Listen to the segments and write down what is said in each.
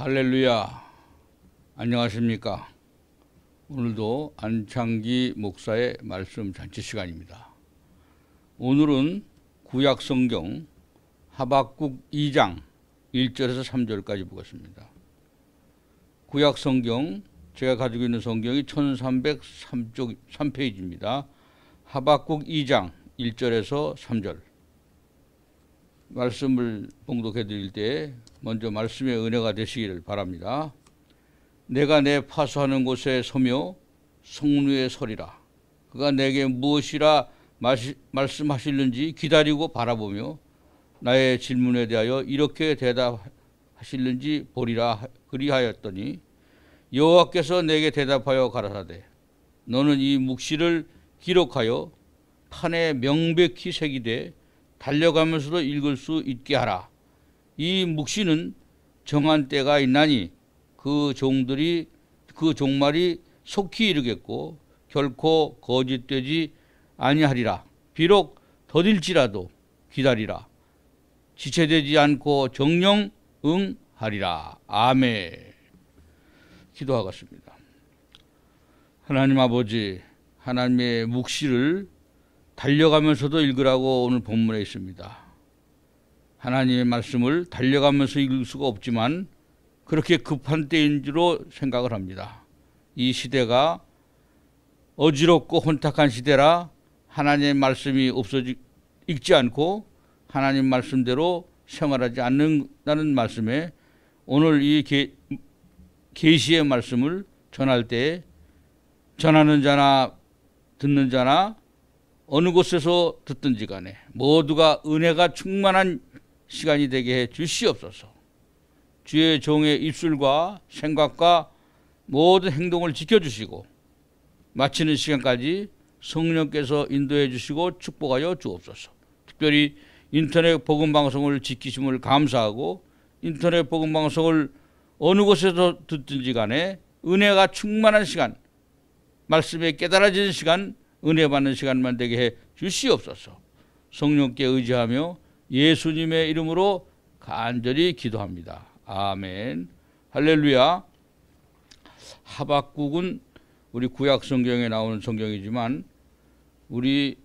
할렐루야. 안녕하십니까. 오늘도 안창기 목사의 말씀 잔치 시간입니다. 오늘은 구약 성경 하박국 2장 1절에서 3절까지 보겠습니다. 구약 성경 제가 가지고 있는 성경이 1303쪽 3페이지입니다. 하박국 2장 1절에서 3절 말씀을 봉독해 드릴 때 먼저 말씀의 은혜가 되시기를 바랍니다. 내가 내 파수하는 곳에 서며 성루의 설이라. 그가 내게 무엇이라 마시, 말씀하실는지 기다리고 바라보며 나의 질문에 대하여 이렇게 대답하실는지 보리라 그리하였더니 여호와께서 내게 대답하여 가라사대 너는 이 묵시를 기록하여 판에 명백히 새기되 달려가면서도 읽을 수 있게 하라 이 묵시는 정한 때가 있나니 그 종들이 그 종말이 속히 이르겠고 결코 거짓되지 아니하리라. 비록 더딜지라도 기다리라. 지체되지 않고 정령 응하리라. 아멘. 기도하겠습니다. 하나님 아버지, 하나님의 묵시를 달려가면서도 읽으라고 오늘 본문에 있습니다. 하나님의 말씀을 달려가면서 읽을 수가 없지만 그렇게 급한 때인 줄로 생각을 합니다. 이 시대가 어지럽고 혼탁한 시대라 하나님의 말씀이 없어지 읽지 않고 하나님 말씀대로 생활하지 않는다는 말씀에 오늘 이 계시의 말씀을 전할 때 전하는 자나 듣는 자나 어느 곳에서 듣든지 간에 모두가 은혜가 충만한 시간이 되게 해 주시옵소서. 주의 종의 입술과 생각과 모든 행동을 지켜주시고 마치는 시간까지 성령께서 인도해 주시고 축복하여 주옵소서. 특별히 인터넷 복음 방송을 지키심을 감사하고 인터넷 복음 방송을 어느 곳에서 듣든지 간에 은혜가 충만한 시간, 말씀에 깨달아지는 시간, 은혜 받는 시간만 되게 해 주시옵소서. 성령께 의지하며 예수님의 이름으로 간절히 기도합니다. 아멘. 할렐루야. 하박국은 우리 구약 성경에 나오는 성경이지만 우리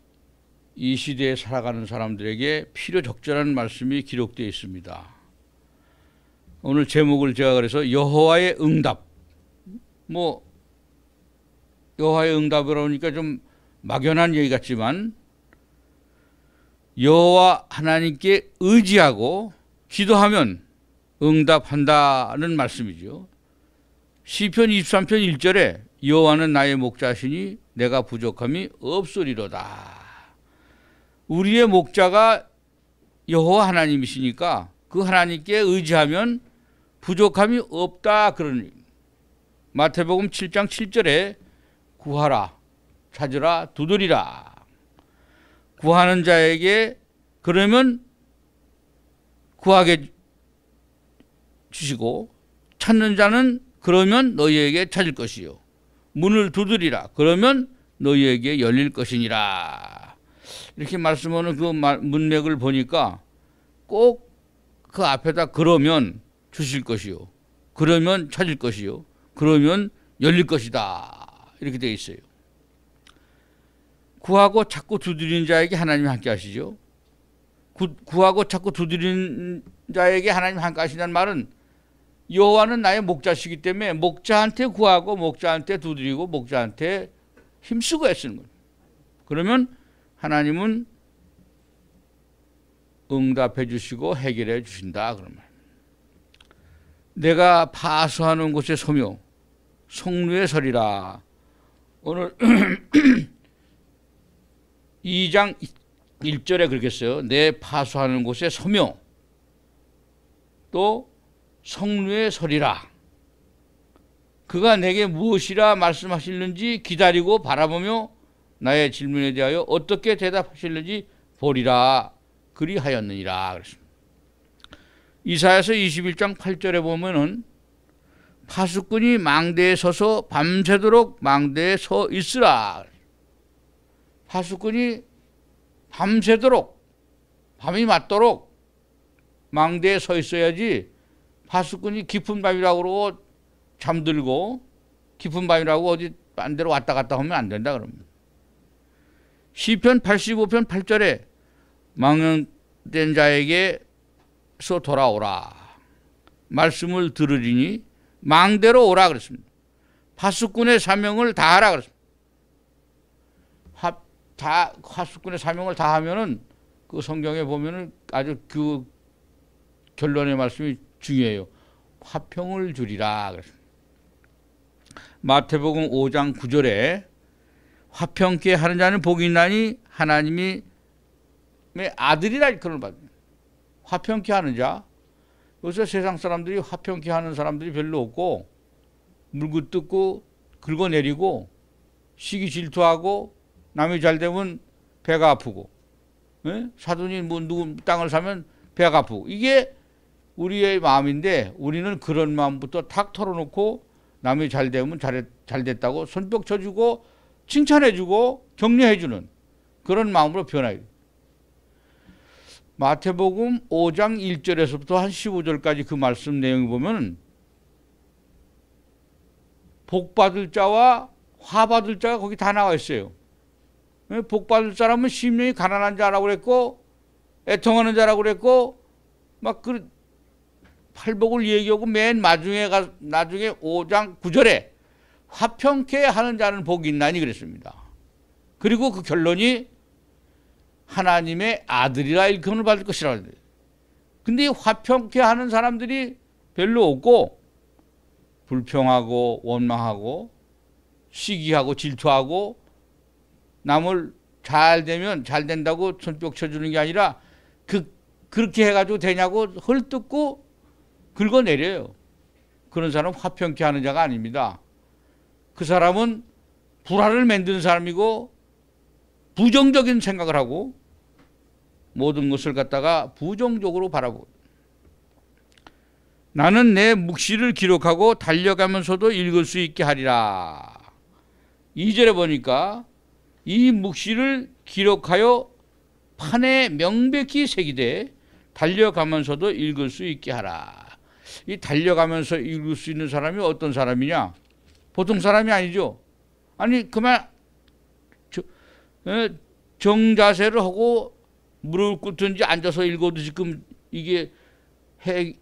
이 시대에 살아가는 사람들에게 필요 적절한 말씀이 기록되어 있습니다. 오늘 제목을 제가 그래서 여호와의 응답. 뭐 여호와의 응답이라 니까좀 막연한 얘기 같지만 여호와 하나님께 의지하고 기도하면 응답한다는 말씀이죠. 시편 23편 1절에 여호와는 나의 목자시니 내가 부족함이 없으리로다. 우리의 목자가 여호와 하나님이시니까 그 하나님께 의지하면 부족함이 없다 그런 마태복음 7장 7절에 구하라 찾으라 두드리라 구하는 자에게 그러면 구하게 주시고 찾는 자는 그러면 너희에게 찾을 것이요 문을 두드리라 그러면 너희에게 열릴 것이니라 이렇게 말씀하는 그 문맥을 보니까 꼭 그 앞에다 그러면 주실 것이요 그러면 찾을 것이요 그러면 열릴 것이다 이렇게 되어 있어요 구하고 자꾸 두드리는 자에게 하나님이 함께 하시죠. 구, 하고 자꾸 두드리는 자에게 하나님이 함께 하신다는 말은 여호와는 나의 목자시기 때문에 목자한테 구하고 목자한테 두드리고 목자한테 힘쓰고 애쓰는 거예요. 그러면 하나님은 응답해 주시고 해결해 주신다 그런 말. 내가 파수하는 곳에 소묘 성루에 서리라. 오늘 2장 1절에 그렇게 써요. 내 파수하는 곳에 서며 또성루에 서리라. 그가 내게 무엇이라 말씀하시는지 기다리고 바라보며 나의 질문에 대하여 어떻게 대답하시는지 보리라 그리하였느니라 이사야서 21장 8절에 보면은 파수꾼이 망대에 서서 밤새도록 망대에 서 있으라. 하수꾼이 밤새도록 밤이 맞도록 망대에 서 있어야지 하수꾼이 깊은 밤이라고 그러고 잠들고 깊은 밤이라고 어디 반대로 왔다 갔다 하면 안 된다 그럽니 시편 85편 8절에 망령된 자에게서 돌아오라. 말씀을 들으리니 망대로 오라 그랬습니다. 파수꾼의 사명을 다하라 그랬습니다. 다 화수꾼의 사명을 다 하면은 그 성경에 보면은 아주 그 결론의 말씀이 중요해요. 화평을 주리라. 마태복음 5장 9절에 화평케 하는 자는 복이 있나니 하나님이 아들이라 일컬음 화평케 하는 자 요새 세상 사람들이 화평케 하는 사람들이 별로 없고 물고 뜯고 긁어내리고 시기 질투하고 남이 잘 되면 배가 아프고 예? 사돈이 뭐 누구 땅을 사면 배가 아프고 이게 우리의 마음인데 우리는 그런 마음부터 탁 털어놓고 남이 잘 되면 잘, 잘 됐다고 손뼉 쳐주고 칭찬해주고 격려해주는 그런 마음으로 변화해요. 마태복음 5장 1절에서부터 한 15절까지 그 말씀 내용을 보면 복 받을 자와 화 받을 자가 거기 다 나와 있어요. 복 받을 사람은 심령이 가난한 자라고 그랬고 애통하는 자라고 그랬고 막 그 팔복을 얘기하고 맨 마중에 가 나중에 5장 9절에 화평케 하는 자는 복이 있나니 그랬습니다. 그리고 그 결론이 하나님의 아들이라 일컬음을 받을 것이라고 합니다. 근데 화평케 하는 사람들이 별로 없고 불평하고 원망하고 시기하고 질투하고 남을 잘 되면 잘 된다고 손뼉 쳐주는 게 아니라 그, 그렇게 해가지고 되냐고 헐뜯고 긁어내려요. 그런 사람 화평케 하는 자가 아닙니다. 그 사람은 불화를 만드는 사람이고 부정적인 생각을 하고 모든 것을 갖다가 부정적으로 바라보고 나는 내 묵시를 기록하고 달려가면서도 읽을 수 있게 하리라. 이절에 보니까 이 묵시를 기록하여 판에 명백히 새기되 달려가면서도 읽을 수 있게 하라. 이 달려가면서 읽을 수 있는 사람이 어떤 사람이냐? 보통 사람이 아니죠. 아니 그만 어, 정자세를 하고 무릎 꿇든지 앉아서 읽어도 지금 이게 해,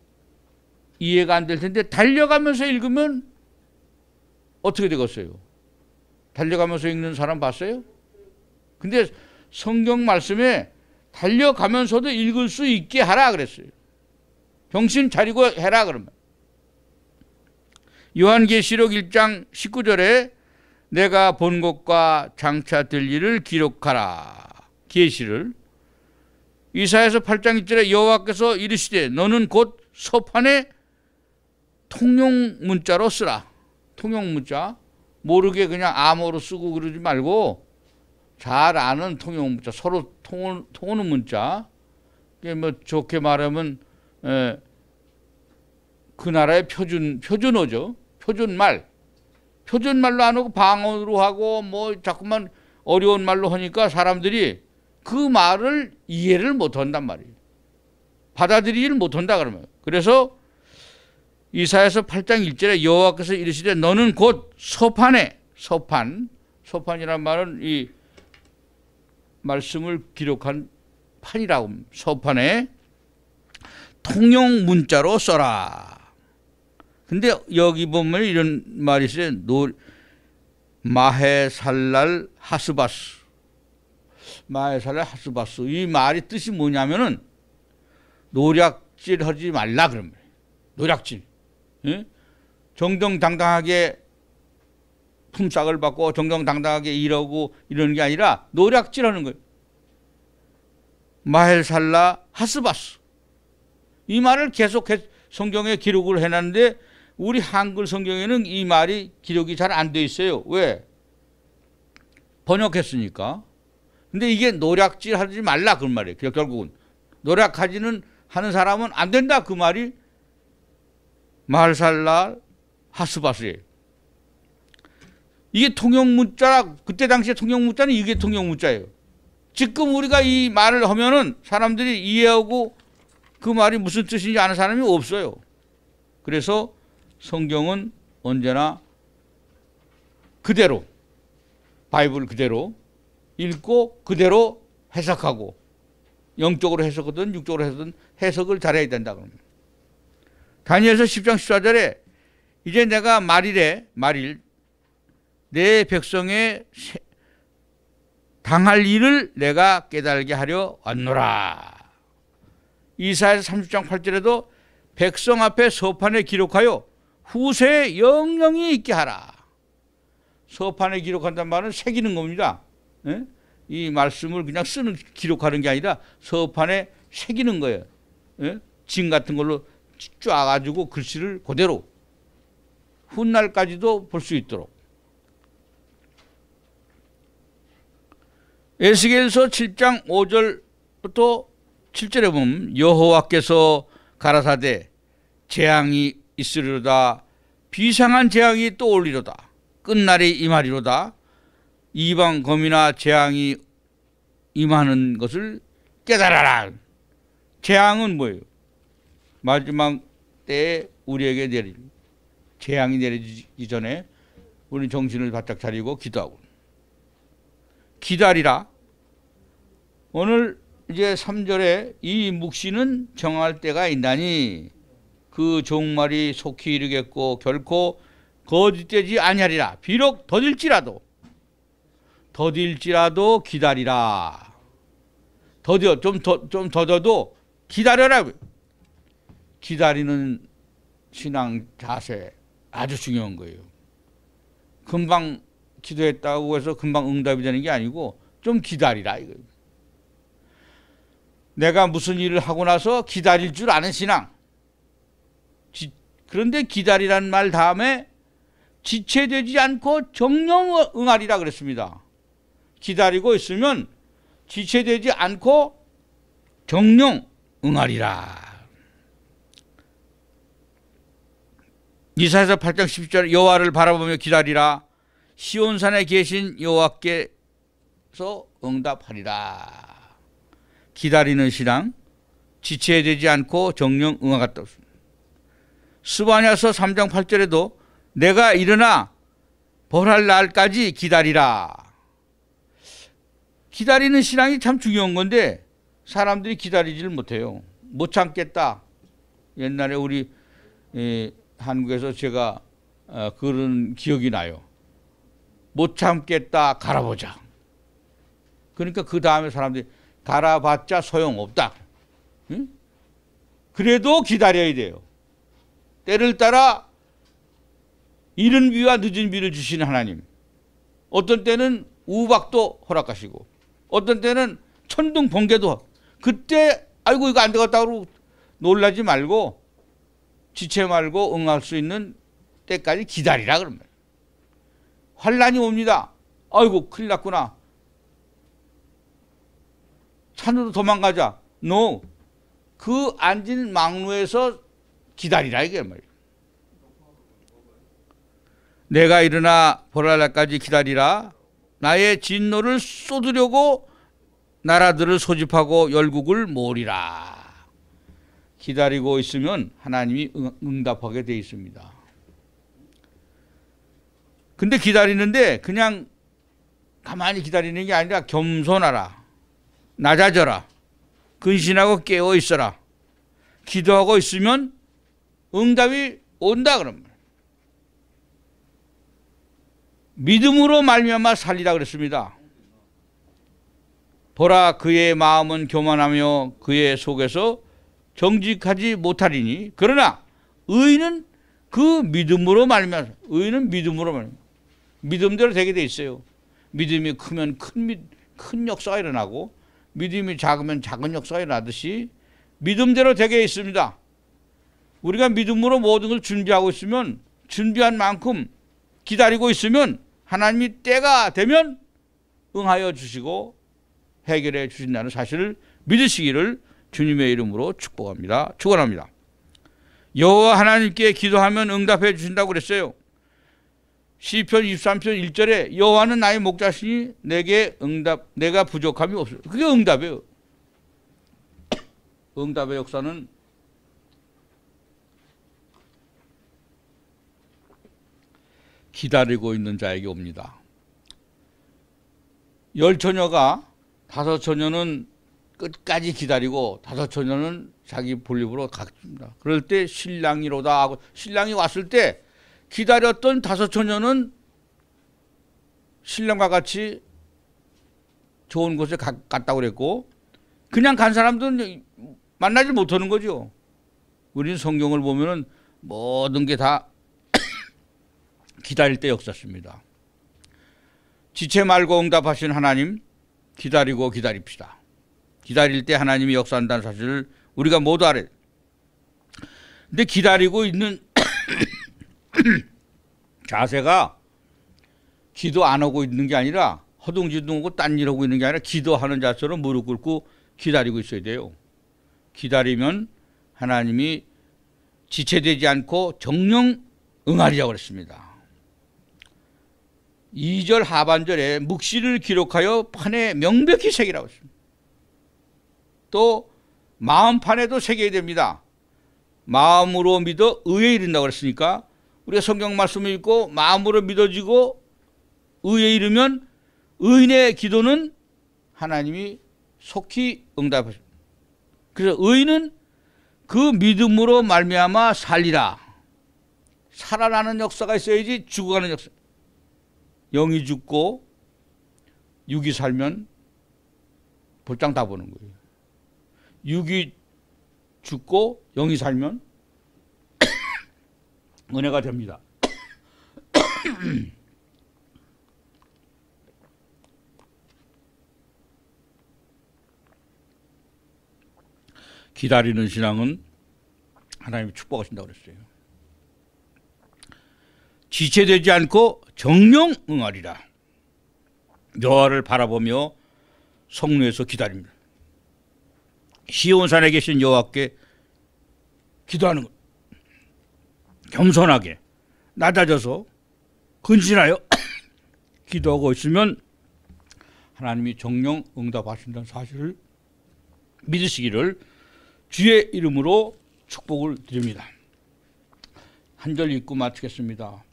이해가 안 될 텐데 달려가면서 읽으면 어떻게 되겠어요? 달려가면서 읽는 사람 봤어요? 근데 성경 말씀에 달려가면서도 읽을 수 있게 하라 그랬어요. 정신 차리고 해라 그러면. 요한계시록 1장 19절에 내가 본 것과 장차 될 일을 기록하라. 계시를 이사에서 8장 1절에 여호와께서 이르시되 너는 곧 서판에 통용 문자로 쓰라. 통용 문자 모르게 그냥 암호로 쓰고 그러지 말고 잘 아는 통용 문자, 서로 통하는, 통하는 문자. 뭐 좋게 말하면 에, 그 나라의 표준 표준어죠. 표준말. 표준말로 안 하고 방언으로 하고 뭐 자꾸만 어려운 말로 하니까 사람들이 그 말을 이해를 못 한단 말이에요. 받아들이를못 한다 그러면. 그래서 이사에서 8장 1절에 여호와께서 이르시되 너는 곧 서판에 서판 서판이란 말은 이 말씀을 기록한 판이라고 합 서판에 통용 문자로 써라. 근데 여기 보면 이런 말이 있어요. 노, 마해살랄 하스바스. 마해살랄 하스바스. 이말의 뜻이 뭐냐면은 노략질하지 말라 그런 말이에요. 노략질. 예? 정정당당하게 품삯을 받고 정정당당하게 일하고 이러는 게 아니라 노략질하는 거예요. 마헬살라 하스바스 이 말을 계속 성경에 기록을 해놨는데 우리 한글 성경에는 이 말이 기록이 잘 안 돼 있어요. 왜? 번역했으니까. 근데 이게 노략질 하지 말라 그 말이에요. 결국은 노력하지는 하는 사람은 안 된다 그 말이 말살라 하스바스예요. 이게 통영 문자 라 그때 당시에 통영 문자는 이게 통영 문자예요. 지금 우리가 이 말을 하면은 사람들이 이해하고 그 말이 무슨 뜻인지 아는 사람이 없어요. 그래서 성경은 언제나 그대로 바이블 그대로 읽고 그대로 해석하고 영적으로 해석하든 육적으로 해석하든 해석을 잘해야 된다 그럽다 다니엘서 10장 14절에 이제 내가 말일에 말일 내 백성의 당할 일을 내가 깨달게 하려 왔노라. 이사에서 30장 8절에도 백성 앞에 서판에 기록하여 후세에 영영이 있게 하라. 서판에 기록한단 말은 새기는 겁니다. 예? 이 말씀을 그냥 쓰는 기록하는 게 아니라 서판에 새기는 거예요. 예? 짐 같은 걸로 쫙 가지고 글씨를 그대로 훗날까지도 볼 수 있도록 에스겔서 7장 5절부터 7절에 보면 여호와께서 가라사대 재앙이 있으리로다 비상한 재앙이 떠 올리로다 끝날이 임하리로다 이방 검이나 재앙이 임하는 것을 깨달아라 재앙은 뭐예요? 마지막 때에 우리에게 내리 재앙이 내리기 전에 우리 정신을 바짝 차리고 기도하고 기다리라. 오늘 이제 3절에 이 묵시는 정할 때가 있나니 그 종말이 속히 이르겠고 결코 거짓되지 아니하리라. 비록 더딜지라도 더딜지라도 기다리라. 더뎌 좀더 좀 더뎌도 기다려라. 기다리는 신앙 자세 아주 중요한 거예요. 금방 기도했다고 해서 금방 응답이 되는 게 아니고 좀 기다리라 이거. 내가 무슨 일을 하고 나서 기다릴 줄 아는 신앙. 지, 그런데 기다리란 말 다음에 지체되지 않고 정령 응하리라 그랬습니다. 기다리고 있으면 지체되지 않고 정령 응하리라. 이사에서 8장 10절 여호와를 바라보며 기다리라 시온산에 계신 여호와께서 응답하리라. 기다리는 신앙 지체되지 않고 정령 응하가 다 스바냐서 3장 8절에도 내가 일어나 벌할 날까지 기다리라. 기다리는 신앙이 참 중요한 건데 사람들이 기다리질 못해요. 못 참겠다. 옛날에 우리 한국에서 제가 어, 그런 기억이 나요. 못 참겠다 갈아보자. 그러니까 그 다음에 사람들이 갈아봤자 소용없다. 그래도 기다려야 돼요. 때를 따라 이른 비와 늦은 비를 주시는 하나님. 어떤 때는 우박도 허락하시고 어떤 때는 천둥 번개도 그때 아이고 이거 안 되겠다 고 놀라지 말고 지체 말고 응할 수 있는 때까지 기다리라 그러면 환란이 옵니다. 아이고 큰일 났구나. 산으로 도망가자. No. 그 앉은 망루에서 기다리라 이게 말이야. 내가 일어나 보랄 날까지 기다리라. 나의 진노를 쏟으려고 나라들을 소집하고 열국을 모으라 기다리고 있으면 하나님이 응답하게 되 있습니다. 근데 기다리는데 그냥 가만히 기다리는 게 아니라 겸손하라. 낮아져라. 근신하고 깨어 있어라. 기도하고 있으면 응답이 온다 그런 말. 믿음으로 말미암아 살리라 그랬습니다. 보라 그의 마음은 교만하며 그의 속에서 정직하지 못하리니 그러나 의인은 그 믿음으로 말미암아 의인은 믿음으로 말미암아 믿음대로 되게 돼 있어요. 믿음이 크면 큰, 큰 역사가 일어나고 믿음이 작으면 작은 역사가 일어나듯이 믿음대로 되게 있습니다. 우리가 믿음으로 모든 걸 준비하고 있으면 준비한 만큼 기다리고 있으면 하나님이 때가 되면 응하여 주시고 해결해 주신다는 사실을 믿으시기를 주님의 이름으로 축복합니다. 축원합니다. 여호와 하나님께 기도하면 응답해 주신다고 그랬어요. 시편 23편 1절에 여호와는 나의 목자시니 내게 응답 내가 부족함이 없어요. 그게 응답이에요. 응답의 역사는 기다리고 있는 자에게 옵니다. 열 처녀가 다섯 처녀는 끝까지 기다리고 다섯 처녀는 자기 볼립으로 각집니다. 그럴 때 신랑이로다 하고 신랑이 왔을 때 기다렸던 다섯 처녀는 신령과 같이 좋은 곳에 가, 갔다고 그랬고 그냥 간 사람들은 만나지 못하는 거죠. 우리는 성경을 보면은 모든 게 다 기다릴 때 역사십니다. 지체 말고 응답하신 하나님 기다리고 기다립시다. 기다릴 때 하나님이 역사한다는 사실을 우리가 모두 알아요. 근데 기다리고 있는 자세가 기도 안 하고 있는 게 아니라 허둥지둥하고 딴 일 하고 있는 게 아니라 기도하는 자세로 무릎 꿇고 기다리고 있어야 돼요. 기다리면 하나님이 지체되지 않고 정령 응하리라고 그랬습니다. 2절 하반절에 묵시를 기록하여 판에 명백히 새기라고 했습니다. 또 마음판에도 새겨야 됩니다. 마음으로 믿어 의에 이른다고 그랬으니까 우리가 성경 말씀을 읽고 마음으로 믿어지고 의에 이르면 의인의 기도는 하나님이 속히 응답하십니다. 그래서 의인은 그 믿음으로 말미암아 살리라. 살아나는 역사가 있어야지 죽어가는 역사. 영이 죽고 육이 살면 볼장 다 보는 거예요. 육이 죽고 영이 살면 은혜가 됩니다. 기다리는 신앙은 하나님이 축복하신다고 그랬어요. 지체되지 않고 정령 응하리라. 여호와를 바라보며 성루에서 기다립니다. 시온산에 계신 여호와께 기도하는 것. 겸손하게 낮아져서 근신하여 기도하고 있으면 하나님이 정령 응답하신다는 사실을 믿으시기를 주의 이름으로 축복을 드립니다. 한 절 읽고 마치겠습니다.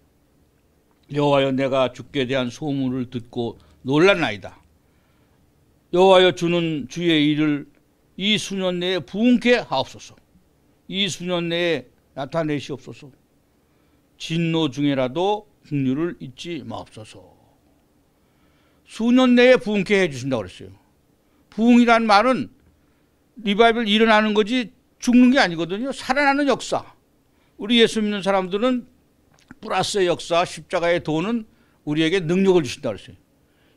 여호와여 내가 주께 대한 소문을 듣고 놀란나이다. 여호와여 주는 주의 일을 이 수년 내에 부흥케 하옵소서. 이 수년 내에 나타내시옵소서. 진노 중에라도 국류를 잊지 마옵소서. 수년 내에 부흥케 해주신다고 그랬어요. 부흥이란 말은 리바이벌 일어나는 거지 죽는 게 아니거든요. 살아나는 역사. 우리 예수 믿는 사람들은 플러스의 역사, 십자가의 도는 우리에게 능력을 주신다고 그랬어요.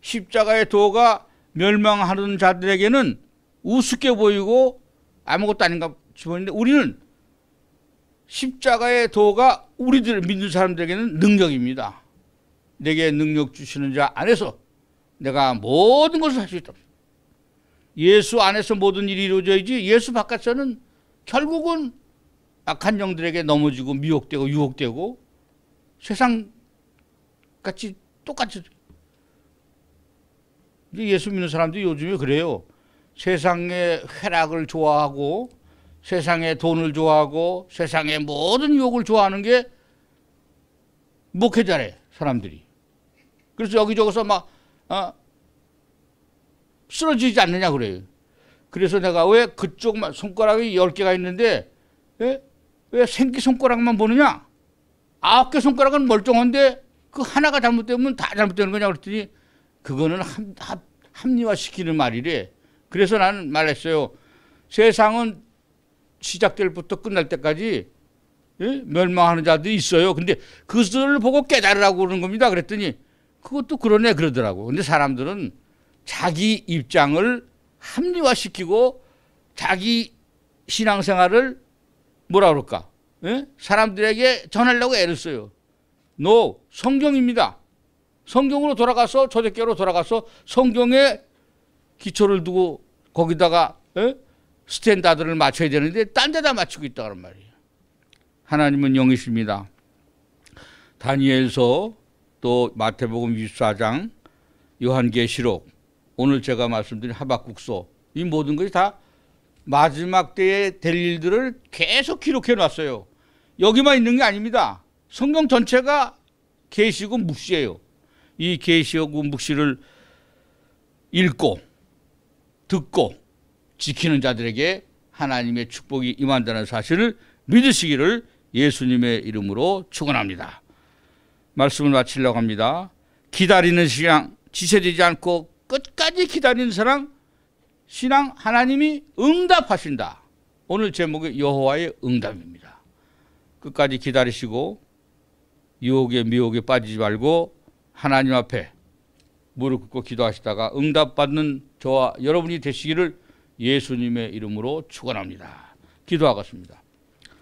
십자가의 도가 멸망하는 자들에게는 우습게 보이고 아무것도 아닌가 싶었는데 우리는 십자가의 도가 우리들 믿는 사람들에게는 능력입니다. 내게 능력 주시는 자 안에서 내가 모든 것을 할 수 있다. 예수 안에서 모든 일이 이루어져야지 예수 바깥에서는 결국은 악한 영들에게 넘어지고 미혹되고 유혹되고 세상 같이 똑같이 예수 믿는 사람들이 요즘에 그래요. 세상의 쾌락을 좋아하고 세상에 돈을 좋아하고 세상에 모든 욕을 좋아하는 게 목회자래 사람들이. 그래서 여기저기서 막 어, 쓰러지지 않느냐 그래요. 그래서 내가 왜 그쪽만 손가락이 열개가 있는데 예? 왜 생기 손가락만 보느냐? 아홉 개 손가락은 멀쩡한데 그 하나가 잘못되면 다 잘못되는 거냐 그랬더니 그거는 합, 합, 합리화시키는 말이래. 그래서 나는 말했어요. 세상은 시작될 부터 끝날 때까지 예? 멸망하는 자들이 있어요. 근데 그것을 보고 깨달으라고 그러는 겁니다. 그랬더니 그것도 그러네 그러더라고. 근데 사람들은 자기 입장을 합리화시키고 자기 신앙생활을 뭐라 그럴까? 예? 사람들에게 전하려고 애를 써요. 너 no, 성경입니다. 성경으로 돌아가서 초대교로 돌아가서 성경에 기초를 두고 거기다가 예? 스탠다드를 맞춰야 되는데 딴 데다 맞추고 있다란 말이에요. 하나님은 영이십니다. 다니엘서 또 마태복음 24장 요한계시록 오늘 제가 말씀드린 하박국소 이 모든 것이 다 마지막 때에 될 일들을 계속 기록해 놨어요. 여기만 있는 게 아닙니다. 성경 전체가 계시고 묵시예요. 이 계시하고 묵시를 읽고 듣고 지키는 자들에게 하나님의 축복이 임한다는 사실을 믿으시기를 예수님의 이름으로 축원합니다. 말씀을 마치려고 합니다. 기다리는 신앙 지체되지 않고 끝까지 기다리는 사랑 신앙 하나님이 응답하신다. 오늘 제목이 여호와의 응답입니다. 끝까지 기다리시고 유혹에 미혹에 빠지지 말고 하나님 앞에 무릎 꿇고 기도하시다가 응답받는 저와 여러분이 되시기를 예수님의 이름으로 축원합니다. 기도하겠습니다.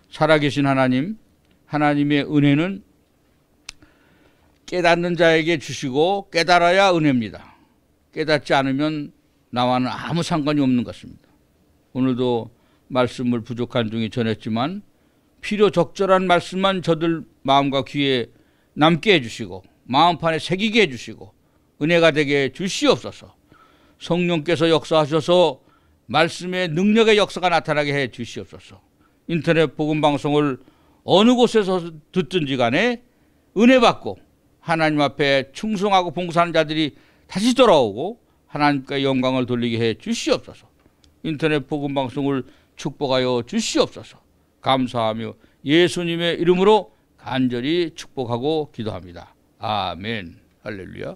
살아계신 하나님, 하나님의 은혜는 깨닫는 자에게 주시고 깨달아야 은혜입니다. 깨닫지 않으면 나와는 아무 상관이 없는 것입니다. 오늘도 말씀을 부족한 중에 전했지만 필요 적절한 말씀만 저들 마음과 귀에 남게 해주시고 마음판에 새기게 해주시고 은혜가 되게 주시옵소서 성령께서 역사하셔서 말씀의 능력의 역사가 나타나게 해 주시옵소서. 인터넷 복음 방송을 어느 곳에서 듣든지 간에 은혜 받고 하나님 앞에 충성하고 봉사하는 자들이 다시 돌아오고 하나님께 영광을 돌리게 해 주시옵소서. 인터넷 복음 방송을 축복하여 주시옵소서. 감사하며 예수님의 이름으로 간절히 축복하고 기도합니다. 아멘. 할렐루야.